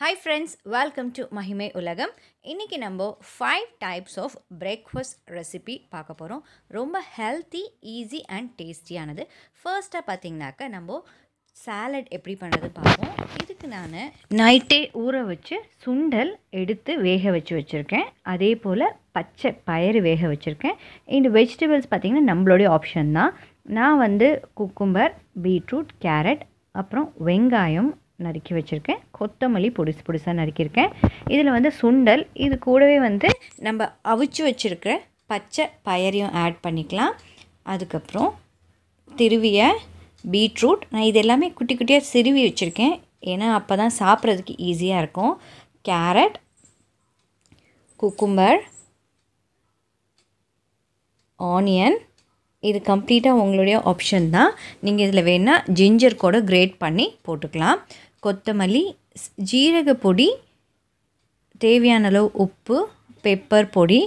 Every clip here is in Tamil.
ஹாய் ஃப்ரெண்ட்ஸ் வெல்கம் டு மஹிமை உலகம் இன்றைக்கி நம்ம five types of breakfast recipe பார்க்க போகிறோம் ரொம்ப ஹெல்த்தி ஈஸி அண்ட் டேஸ்டியானது ஃபர்ஸ்ட்டாக பார்த்தீங்கன்னாக்கா நம்ம சாலட் எப்படி பண்ணுறது பார்ப்போம் இதுக்கு நான் நைட்டே ஊற வச்சு சுண்டல் எடுத்து வேக வச்சு வச்சுருக்கேன் அதே போல் பச்சை பயிறு வேக வச்சுருக்கேன் இந்த வெஜிடபிள்ஸ் பார்த்திங்கன்னா நம்மளுடைய ஆப்ஷன் தான் நான் வந்து குக்கும்பர் பீட்ரூட் கேரட் அப்புறம் வெங்காயம் நறுக்கி வச்சுருக்கேன் கொத்தமல்லி பொடிசு பொடிசாக நறுக்கியிருக்கேன் இதில் வந்து சுண்டல் இது கூடவே வந்து நம்ம அவிச்சு வச்சுருக்க பச்சை பயரையும் ஆட் பண்ணிக்கலாம் அதுக்கப்புறம் திருவிய பீட்ரூட் நான் இது எல்லாமே குட்டி குட்டியாக சிறுவி வச்சுருக்கேன் ஏன்னா அப்போ தான் சாப்பிட்றதுக்கு ஈஸியாக இருக்கும் கேரட் குக்கும்பர் ஆனியன் இது கம்ப்ளீட்டாக உங்களுடைய ஆப்ஷன் தான் நீங்கள் இதில் வேணால் ஜிஞ்சர் கூட கிரேட் பண்ணி போட்டுக்கலாம் கொத்தமல்லி ஜீரக பொடி தேவையான அளவு உப்பு பெப்பர் பொடி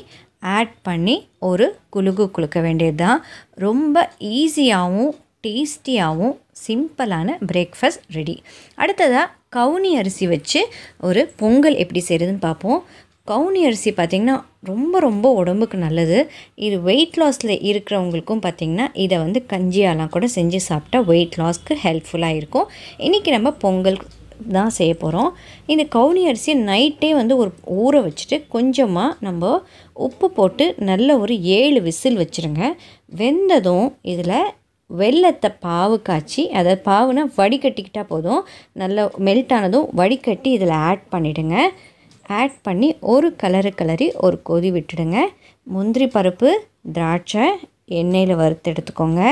ஆட் பண்ணி ஒரு குலுகு குலுக்க வேண்டியது தான் ரொம்ப ஈஸியாகவும் டேஸ்டியாகவும் சிம்பிளான பிரேக்ஃபாஸ்ட் ரெடி அடுத்ததாக கவுனி அரிசி வச்சு ஒரு பொங்கல் எப்படி செய்கிறதுன்னு பார்ப்போம் கவுனி அரிசி பார்த்திங்கன்னா ரொம்ப ரொம்ப உடம்புக்கு நல்லது இது வெயிட் லாஸில் இருக்கிறவங்களுக்கும் பார்த்திங்கன்னா இதை வந்து கஞ்சியாலாம் கூட செஞ்சு சாப்பிட்டா வெயிட் லாஸ்க்கு ஹெல்ப்ஃபுல்லாக இருக்கும் இன்றைக்கி நம்ம பொங்கல் தான் செய்ய போகிறோம் இந்த கவுனி அரிசியை நைட்டே வந்து ஒரு ஊற வச்சுட்டு கொஞ்சமாக நம்ம உப்பு போட்டு நல்ல ஒரு ஏழு விசில் வச்சுருங்க வெந்ததும் இதில் வெள்ளத்தை பாவு காய்ச்சி அதை பாவுனா வடிகட்டிக்கிட்டால் போதும் நல்லா மெல்ட் ஆனதும் வடிகட்டி இதில் ஆட் பண்ணிவிடுங்க ஆட் பண்ணி ஒரு கலரு கலரி ஒரு கொதி விட்டுடுங்க முந்திரி பருப்பு திராட்சை எண்ணெயில் வறுத்து எடுத்துக்கோங்க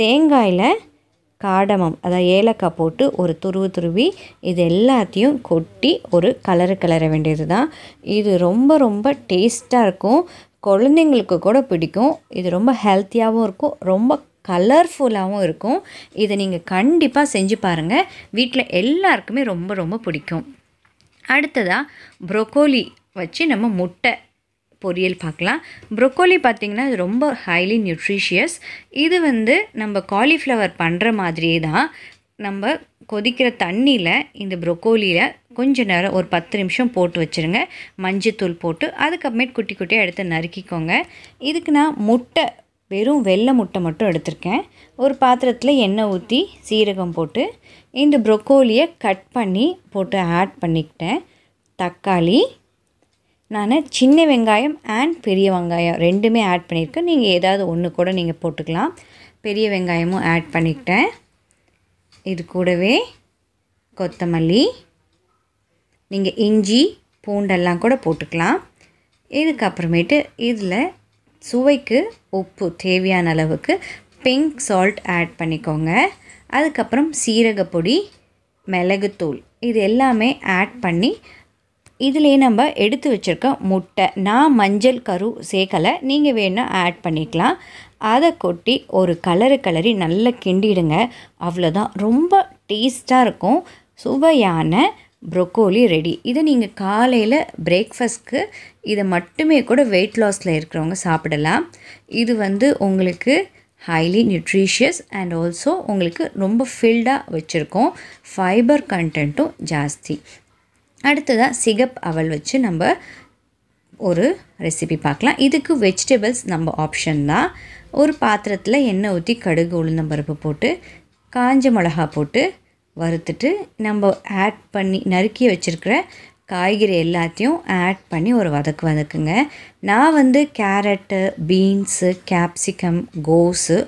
தேங்காயில் காடமம் அதாவது ஏலக்காய் போட்டு ஒரு துருவு துருவி இது எல்லாத்தையும் கொட்டி ஒரு கலரு கலர வேண்டியது தான் இது ரொம்ப ரொம்ப டேஸ்ட்டாக இருக்கும் குழந்தைங்களுக்கு கூட பிடிக்கும் இது ரொம்ப ஹெல்த்தியாகவும் இருக்கும் ரொம்ப கலர்ஃபுல்லாகவும் இருக்கும் இதை நீங்கள் கண்டிப்பாக செஞ்சு பாருங்கள் வீட்டில் எல்லாருக்குமே ரொம்ப ரொம்ப பிடிக்கும் அடுத்ததாக ப்ரொக்கோலி வச்சு நம்ம முட்டை பொரியல் பார்க்கலாம் ப்ரொக்கோலி பார்த்திங்கன்னா ரொம்ப ஹைலி நியூட்ரிஷியஸ் இது வந்து நம்ம காலிஃப்ளவர் பண்ணுற மாதிரியே தான் நம்ம கொதிக்கிற தண்ணியில் இந்த ப்ரொக்கோலியில் கொஞ்சம் நேரம் ஒரு பத்து நிமிஷம் போட்டு வச்சுருங்க மஞ்சத்தூள் போட்டு அதுக்கப்புறமேட்டு குட்டி குட்டியாக எடுத்து நறுக்கிக்கோங்க இதுக்கு நான் முட்டை வெறும் வெள்ளை முட்டை மட்டும் எடுத்திருக்கேன் ஒரு பாத்திரத்தில் எண்ணெய் ஊற்றி சீரகம் போட்டு இந்த ப்ரொக்கோலியை கட் பண்ணி போட்டு ஆட் பண்ணிக்கிட்டேன் தக்காளி நான் சின்ன வெங்காயம் அண்ட் பெரிய வெங்காயம் ரெண்டுமே ஆட் பண்ணியிருக்கேன் நீங்கள் ஏதாவது ஒன்று கூட நீங்கள் போட்டுக்கலாம் பெரிய வெங்காயமும் ஆட் பண்ணிக்கிட்டேன் இது கூடவே கொத்தமல்லி நீங்கள் இஞ்சி பூண்டெல்லாம் கூட போட்டுக்கலாம் இதுக்கப்புறமேட்டு இதில் சுவைக்கு உப்பு தேவையான அளவுக்கு பிங்க் சால்ட் ஆட் பண்ணிக்கோங்க அதுக்கப்புறம் சீரகப்பொடி மிளகுத்தூள் இது எல்லாமே ஆட் பண்ணி இதிலே நம்ம எடுத்து வச்சுருக்க முட்டை நான் மஞ்சள் கரு சேர்க்கலை நீங்கள் வேணால் ஆட் பண்ணிக்கலாம் அதை கொட்டி ஒரு கலரு கலரி நல்லா கிண்டிடுங்க அவ்வளோதான் ரொம்ப டேஸ்ட்டாக இருக்கும் சுவையான ப்ரொக்கோலி ரெடி இதை நீங்கள் காலையில் பிரேக்ஃபஸ்ட்க்கு இதை மட்டுமே கூட வெயிட் லாஸில் இருக்கிறவங்க சாப்பிடலாம் இது வந்து உங்களுக்கு ஹைலி நியூட்ரிஷியஸ் அண்ட் ஆல்சோ உங்களுக்கு ரொம்ப ஃபில்டாக வச்சுருக்கோம் ஃபைபர் கண்டென்ட்டும் ஜாஸ்தி அடுத்ததாக சிகப் அவல் வச்சு நம்ம ஒரு ரெசிபி பார்க்கலாம் இதுக்கு வெஜிடபிள்ஸ் நம்ம ஆப்ஷன் தான் ஒரு பாத்திரத்தில் எண்ணெய் ஊற்றி கடுகு உளுந்தம்பருப்பு போட்டு காஞ்ச மிளகா போட்டு வறுத்துட்டு நம்ம ஆட் பண்ணி நறுக்கி வச்சுருக்கிற காய்கறி எல்லாத்தையும் ஆட் பண்ணி ஒரு வதக்கு வதக்குங்க நான் வந்து கேரட்டு பீன்ஸு கேப்சிகம் கோஸு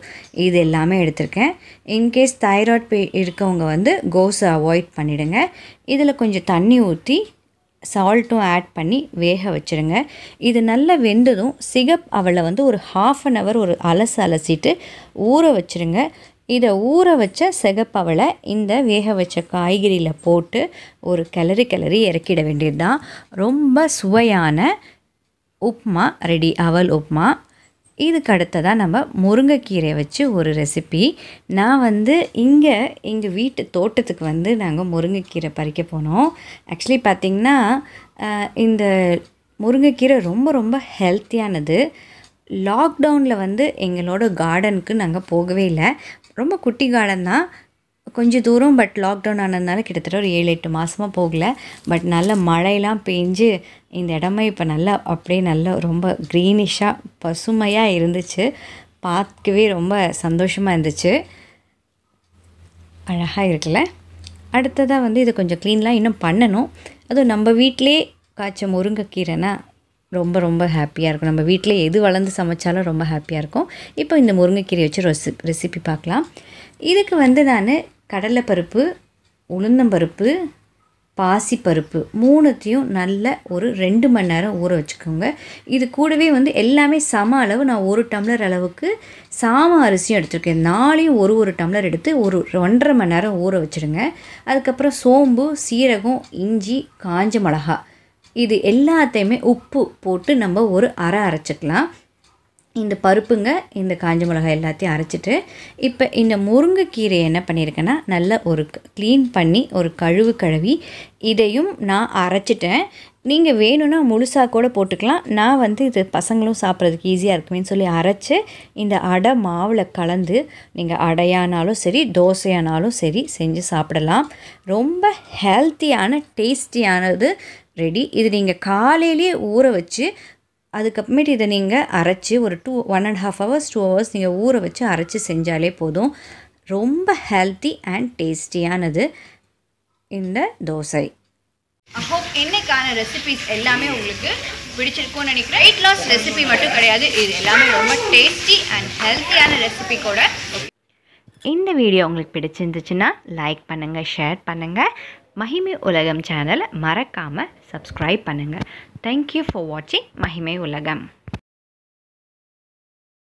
இது எல்லாமே எடுத்திருக்கேன் இன்கேஸ் தைராய்ட் பே இருக்கவங்க வந்து கோஸை அவாய்ட் பண்ணிவிடுங்க இதில் கொஞ்சம் தண்ணி ஊற்றி சால்ட்டும் ஆட் பண்ணி வேக வச்சுருங்க இது நல்லா வெந்ததும் சிகப் அவளை வந்து ஒரு ஹாஃப் அன் ஹவர் ஒரு அலசு அலசிட்டு ஊற வச்சுருங்க இதை ஊற வச்ச செகப்பவளை இந்த வேக வச்ச காய்கறியில் போட்டு ஒரு கிளறி கிளறி இறக்கிட வேண்டியது தான் ரொம்ப சுவையான உப்மா ரெடி அவல் உப்மா இதுக்கு அடுத்ததாக நம்ம முருங்கைக்கீரை வச்சு ஒரு ரெசிபி நான் வந்து இங்கே எங்கள் வீட்டு தோட்டத்துக்கு வந்து நாங்கள் முருங்கைக்கீரை பறிக்க போனோம் ஆக்சுவலி பார்த்திங்கன்னா இந்த முருங்கைக்கீரை ரொம்ப ரொம்ப ஹெல்த்தியானது லாக்டவுனில் வந்து எங்களோட கார்டனுக்கு நாங்கள் போகவே இல்லை ரொம்ப குட்டி தான் கொஞ்சம் தூரம் பட் லாக்டவுன் ஆனதுனால கிட்டத்தட்ட ஒரு ஏழு எட்டு மாதமாக போகல பட் நல்ல மழையெல்லாம் பெஞ்சு இந்த இடமே இப்போ நல்லா அப்படியே நல்லா ரொம்ப க்ரீனிஷாக பசுமையாக இருந்துச்சு பார்க்கவே ரொம்ப சந்தோஷமாக இருந்துச்சு அழகாக இருக்குல்ல அடுத்ததாக வந்து இது கொஞ்சம் க்ளீன்லாம் இன்னும் பண்ணணும் அதுவும் நம்ம வீட்டிலே காய்ச்ச முருங்கைக்கீரைனா ரொம்ப ரொம்ப ஹாப்பியாக இருக்கும் நம்ம வீட்டில் எது வளர்ந்து சமைச்சாலும் ரொம்ப ஹாப்பியாக இருக்கும் இப்போ இந்த முருங்கைக்கீரை வச்சு ரெசி ரெசிபி பார்க்கலாம் இதுக்கு வந்து நான் கடலைப்பருப்பு உளுந்தம்பருப்பு பாசிப்பருப்பு மூணுத்தையும் நல்ல ஒரு ரெண்டு மணி நேரம் ஊற வச்சுக்கோங்க இது கூடவே வந்து எல்லாமே சம அளவு நான் ஒரு டம்ளர் அளவுக்கு சாம அரிசியும் எடுத்துருக்கேன் நாளையும் ஒரு ஒரு டம்ளர் எடுத்து ஒரு ஒன்றரை மணி நேரம் ஊற வச்சுடுங்க அதுக்கப்புறம் சோம்பு சீரகம் இஞ்சி காஞ்ச மிளகா இது எல்லாத்தையுமே உப்பு போட்டு நம்ம ஒரு அரை அரைச்சிக்கலாம் இந்த பருப்புங்க இந்த காஞ்ச மிளகாய் எல்லாத்தையும் அரைச்சிட்டு இப்போ இந்த முருங்கைக்கீரை என்ன பண்ணியிருக்கேன்னா நல்லா ஒரு க்ளீன் பண்ணி ஒரு கழுவு கழுவி இதையும் நான் அரைச்சிட்டேன் நீங்கள் வேணும்னா முழுசாக கூட போட்டுக்கலாம் நான் வந்து இது பசங்களும் சாப்பிட்றதுக்கு ஈஸியாக இருக்குமேனு சொல்லி அரைச்சி இந்த அடை மாவில் கலந்து நீங்கள் அடையானாலும் சரி தோசையானாலும் சரி செஞ்சு சாப்பிடலாம் ரொம்ப ஹெல்த்தியான டேஸ்டியானது ரெடி இது நீங்கள் காலையிலே ஊற வச்சு அதுக்கப்புறமேட்டு இதை நீங்கள் அரைச்சி ஒரு two one and half hours two hours நீங்கள் ஊற வச்சு அரைச்சி செஞ்சாலே போதும் ரொம்ப ஹெல்த்தி அண்ட் டேஸ்டியானது இந்த தோசை அப்போ என்னைக்கான ரெசிபிஸ் எல்லாமே உங்களுக்கு பிடிச்சிருக்கும்னு நினைக்கிறேன் வெயிட் லாஸ் ரெசிபி மட்டும் கிடையாது இது எல்லாமே ரொம்ப டேஸ்டி அண்ட் ஹெல்த்தியான ரெசிபி கூட இந்த வீடியோ உங்களுக்கு பிடிச்சிருந்துச்சுன்னா லைக் பண்ணுங்கள் ஷேர் பண்ணுங்கள் மகிமை உலகம் சேனலை மறக்காமல் சப்ஸ்கிரைப் பண்ணுங்கள் தேங்க்யூ ஃபார் வாட்சிங் மகிமை உலகம்